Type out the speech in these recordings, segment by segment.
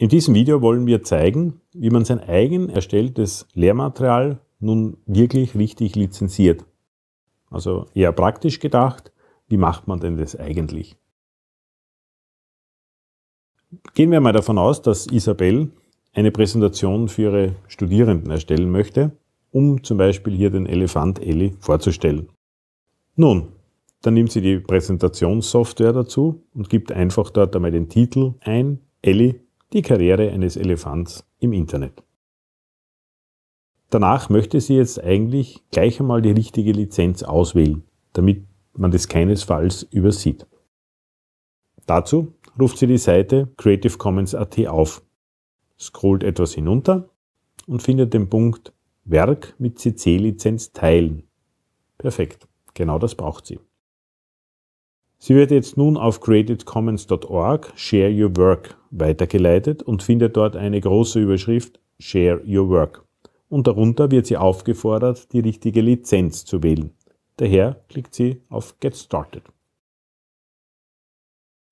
In diesem Video wollen wir zeigen, wie man sein eigen erstelltes Lehrmaterial nun wirklich richtig lizenziert. Also eher praktisch gedacht, wie macht man denn das eigentlich? Gehen wir mal davon aus, dass Isabel eine Präsentation für ihre Studierenden erstellen möchte, um zum Beispiel hier den Elefant Elli vorzustellen. Nun, dann nimmt sie die Präsentationssoftware dazu und gibt einfach dort einmal den Titel ein, Elli die Karriere eines Elefants im Internet. Danach möchte sie jetzt eigentlich gleich einmal die richtige Lizenz auswählen, damit man das keinesfalls übersieht. Dazu ruft sie die Seite Creative Commons AT auf, scrollt etwas hinunter und findet den Punkt Werk mit CC-Lizenz teilen. Perfekt, genau das braucht sie. Sie wird jetzt nun auf creativecommons.org Share Your Work weitergeleitet und findet dort eine große Überschrift Share Your Work. Und darunter wird sie aufgefordert, die richtige Lizenz zu wählen. Daher klickt sie auf Get Started.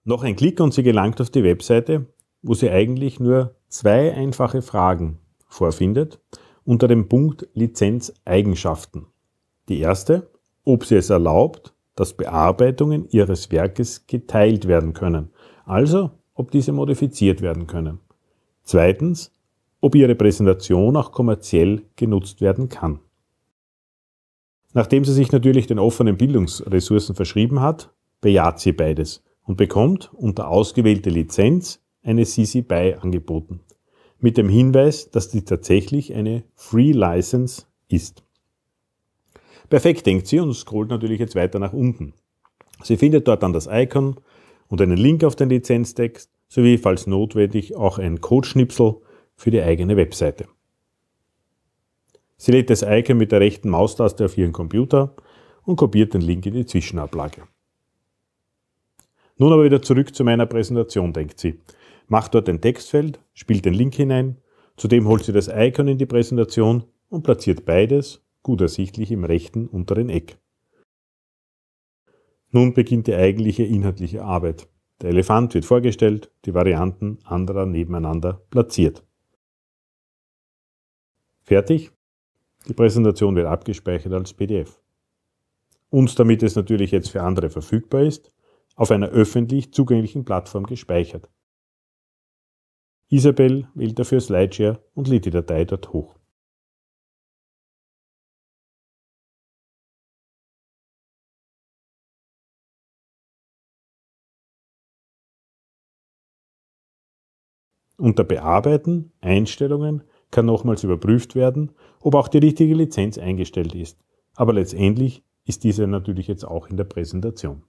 Noch ein Klick und sie gelangt auf die Webseite, wo sie eigentlich nur zwei einfache Fragen vorfindet unter dem Punkt Lizenzeigenschaften. Die erste, ob sie es erlaubt, dass Bearbeitungen ihres Werkes geteilt werden können, also ob diese modifiziert werden können. Zweitens, ob ihre Präsentation auch kommerziell genutzt werden kann. Nachdem sie sich natürlich den offenen Bildungsressourcen verschrieben hat, bejaht sie beides und bekommt unter ausgewählte Lizenz eine CC BY angeboten, mit dem Hinweis, dass die tatsächlich eine Free License ist. Perfekt denkt sie und scrollt natürlich jetzt weiter nach unten. Sie findet dort dann das Icon und einen Link auf den Lizenztext sowie falls notwendig auch ein Codeschnipsel für die eigene Webseite. Sie lädt das Icon mit der rechten Maustaste auf Ihren Computer und kopiert den Link in die Zwischenablage. Nun aber wieder zurück zu meiner Präsentation, denkt sie. Macht dort ein Textfeld, spielt den Link hinein, zudem holt sie das Icon in die Präsentation und platziert beides gut ersichtlich im rechten unteren Eck. Nun beginnt die eigentliche inhaltliche Arbeit. Der Elefant wird vorgestellt, die Varianten anderer nebeneinander platziert. Fertig. Die Präsentation wird abgespeichert als PDF. Und damit es natürlich jetzt für andere verfügbar ist, auf einer öffentlich zugänglichen Plattform gespeichert. Isabel wählt dafür Slideshare und lädt die Datei dort hoch. Unter Bearbeiten, Einstellungen kann nochmals überprüft werden, ob auch die richtige Lizenz eingestellt ist. Aber letztendlich ist diese natürlich jetzt auch in der Präsentation.